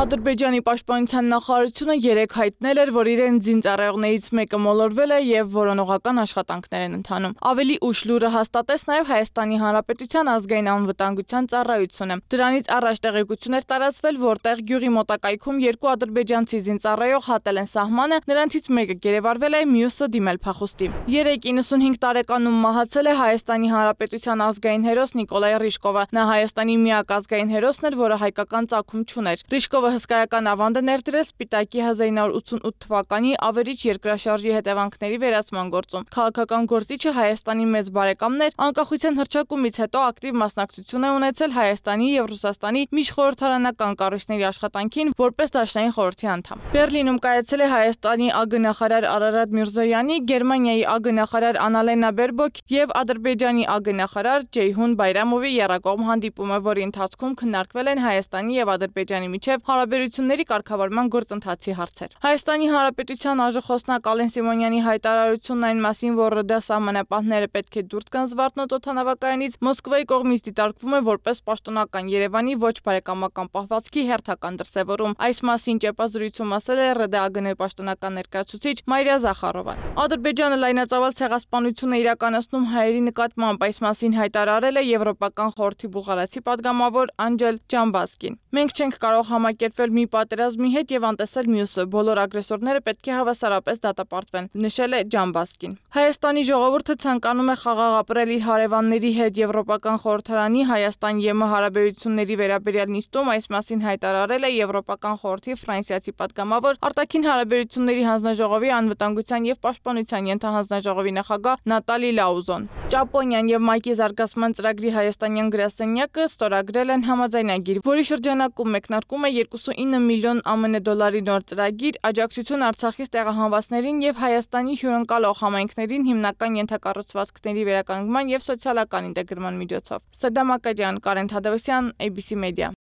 Ադրբեջանի պաշտպանության նախարարությունը երեք հայտնել էր, որ իրեն զինծառայողներից մեկը մոլորվել է եւ որոնողական աշխատանքներ են ընթանում։ Ավելի ուշ լուրը հաստատեց նաեւ Հայաստանի Հանրապետության ազգային անվտանգության ծառայությունը։ Դրանից առաջ տեղեկություն էր տարածվել, որտեղ Գյուղի մոտակայքում երկու ադրբեջանցի զինծառայող հատել են սահմանը, նրանցից մեկը գերեվարվել է, մյուսը դիմել փախուստի։ 3.95 տարեկանում մահացել է Հայաստանի Հանրապետության ազգային հերոս Նիկոլայ Ռիշկովը։ Նա Հայաստանի միակ ազգային հերոսն էր, որը հայկական ծագում չուներ։ Ռիշկովը Ռոստովը հսկայական ավանդը ներդրել Սպիտակի 1988 թվականի ավերիչ երկրաշարժի հետևանքների վերացման գործում։ Քաղաքական գործիչը Հայաստանի մեծ բարեկամն էր, անկախության հռչակումից հետո ակտիվ մասնակցություն է ունեցել Հայաստանի եւ Ռուսաստանի միջխորհրդարանական կառույցների աշխատանքին որպես Դաշնային խորհրդի անդամ։ Բերլինում կայացել է Հայաստանի ԱԳ նախարար Արարատ Միրզոյանի, Գերմանիայի ԱԳ նախարար Անալենա Բերբոկ եւ Ադրբեջանի ԱԳ նախարար Ջեյհուն Բայրամովի երակողմ հանդիպումը, որի ընթացքում քննարկվել են Հայաստանի եւ Ադրբեջանի միջև հարաբերությունների կարգավորման գործընթացի հարցեր։ Հայաստանի Հանրապետության ԱԺ-խոսնակ Ալեն Սիմոնյանի հայտարարությունն այն մասին, որ ՌԴ սահմանապահները պետք է դուրս գան Զվարթնոց օթանավակայանից, Մոսկվայի կողմից դիտարկվում է որպես պաշտոնական Երևանի ոչ բարեկամական պահվածքի հերթական դրսևորում։ Այս մասին ճեպազրույցում ասել է ՌԴ ԱԳՆ պաշտոնական ներկայացուցիչ Մարիա Զախարովան։ Ադրբեջանը լայնածավալ ցեղասպանություն է իրականացնում հայերի նկատմամբ, այս մասին հայտարարել է Եվրոպական խորհրդի բուլղարացի պատգամավոր Անջել Ջամբասկին։ Մենք չենք կարող համակ կազմակերպվել մի պատերազմի հետ եւ անտեսել մյուսը։ Բոլոր ագրեսորները պետք է հավասարապես դատապարտվեն, նշել է Ջամբասկին։ Հայաստանի ժողովուրդը ցանկանում է խաղաղ ապրել իր հարևանների հետ Եվրոպական խորհրդարանի Հայաստան-ԵՄ հարաբերությունների վերաբերյալ նիստում այս մասին հայտարարել է Եվրոպական խորհրդի ֆրանսիացի պատգամավոր Արտաքին հարաբերությունների հանձնաժողովի անվտանգության եւ պաշտպանության ենթահանձնաժողովի նախագահ Նատալի Լաուզոն։ Ճապոնիան եւ ՄԱԿ-ի զարգացման ծրագրի հայաստանյան գրասենյակը ստորագրել են համաձայնագիր, որի շրջանակում մեկնարկում է 2.9 միլիոն ԱՄՆ դոլարի նոր ծրագիր աջակցություն Արցախից տեղահանվածներին եւ Հայաստանի հյուրընկալող համայնքներին հիմնական ենթակառուցվածքների վերականգնման եւ սոցիալական ինտեգրման միջոցով։ Սեդա Մակարյան, Կարեն Թադևոսյան, ABC Media։